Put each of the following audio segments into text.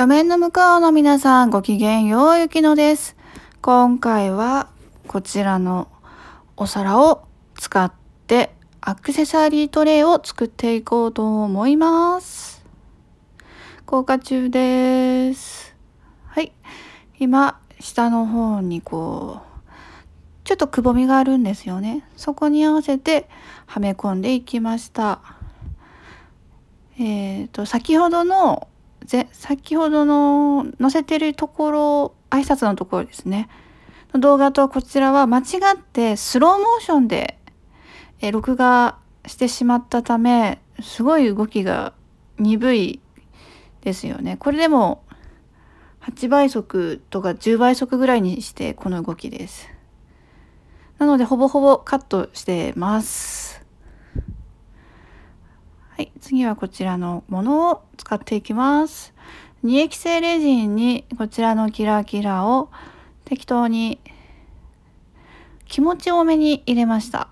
画面の向こうの皆さんごきげんようゆきのです。今回はこちらのお皿を使ってアクセサリートレイを作っていこうと思います。効果中です。はい。今、下の方にこう、ちょっとくぼみがあるんですよね。そこに合わせてはめ込んでいきました。えっ、ー、と、先ほどのぜ先ほどの載せてるところ挨拶のところですねの動画とこちらは間違ってスローモーションで、え録画してしまったためすごい動きが鈍いですよねこれでも8倍速とか10倍速ぐらいにしてこの動きですなのでほぼほぼカットしてますはい、次はこちらのものを使っていきます。二液性レジンにこちらのキラキラを適当に気持ち多めに入れました。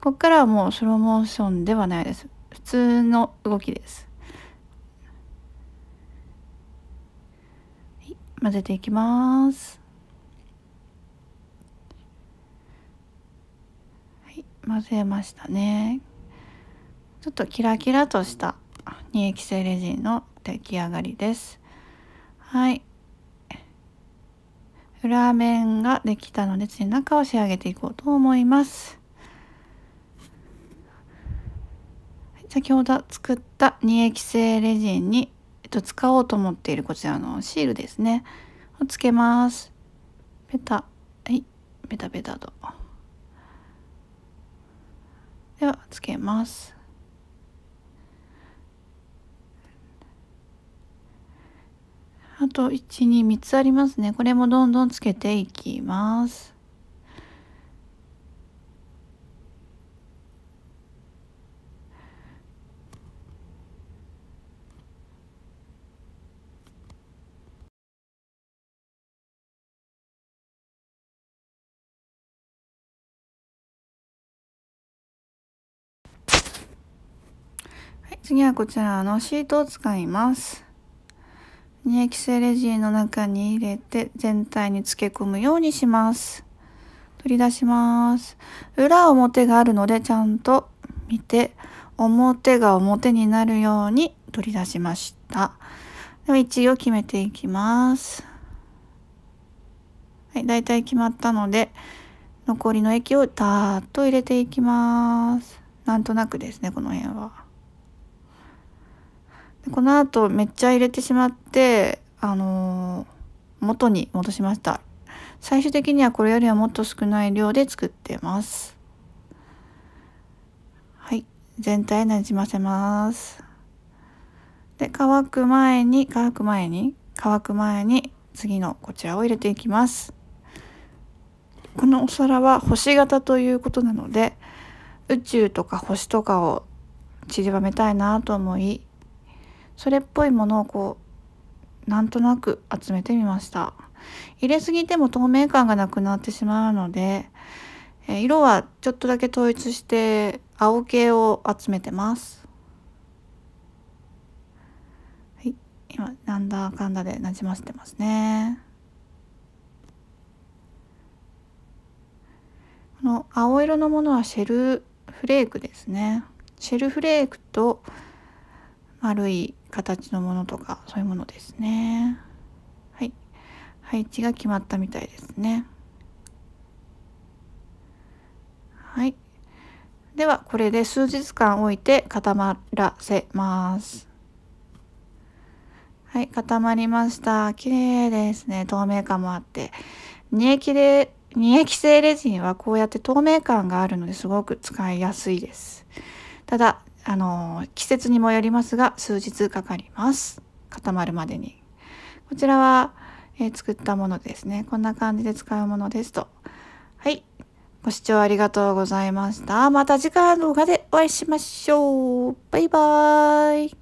こっからはもうスローモーションではないです。普通の動きです。混ぜていきます。混ぜましたねちょっとキラキラとした二液性レジンの出来上がりですはい裏面ができたので次中を仕上げていこうと思います先ほど作った二液性レジンに、えっと、使おうと思っているこちらのシールですねをつけますペタはいペタペタと。ではつけますあと123つありますねこれもどんどんつけていきますはい、次はこちらのシートを使います。二液性レジンの中に入れて全体に漬け込むようにします。取り出します。裏表があるのでちゃんと見て表が表になるように取り出しました。では位置を決めていきます。はい、だいたい決まったので残りの液をダーっと入れていきます。なんとなくですね、この辺は。この後めっちゃ入れてしまって、あのー、元に戻しました。最終的にはこれよりはもっと少ない量で作ってます。はい。全体なじませます。で、乾く前に、乾く前に、乾く前に、次のこちらを入れていきます。このお皿は星型ということなので、宇宙とか星とかを散りばめたいなと思い、それっぽいものをこうなんとなく集めてみました入れすぎても透明感がなくなってしまうので、え色はちょっとだけ統一して青系を集めてますはい今なんだかんだでなじませてますねこの青色のものはシェルフレークですねシェルフレークと丸い形のものとかそういうものですねはい配置が決まったみたいですねはいではこれで数日間置いて固まらせますはい固まりました綺麗ですね透明感もあって煮液で二液性レジンはこうやって透明感があるのですごく使いやすいです。ただ、あの季節にもよりますが数日かかります固まるまでにこちらは、えー、作ったものですねこんな感じで使うものですとはいご視聴ありがとうございましたまた次回の動画でお会いしましょうバイバーイ